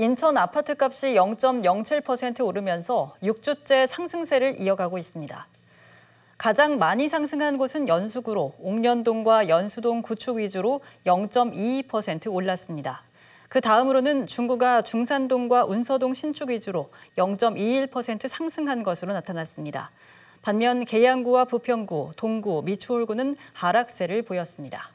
인천 아파트값이 0.07% 오르면서 6주째 상승세를 이어가고 있습니다. 가장 많이 상승한 곳은 연수구로 옥년동과 연수동 구축 위주로 0.22% 올랐습니다. 그 다음으로는 중구가 중산동과 운서동 신축 위주로 0.21% 상승한 것으로 나타났습니다. 반면 계양구와 부평구, 동구, 미추홀구는 하락세를 보였습니다.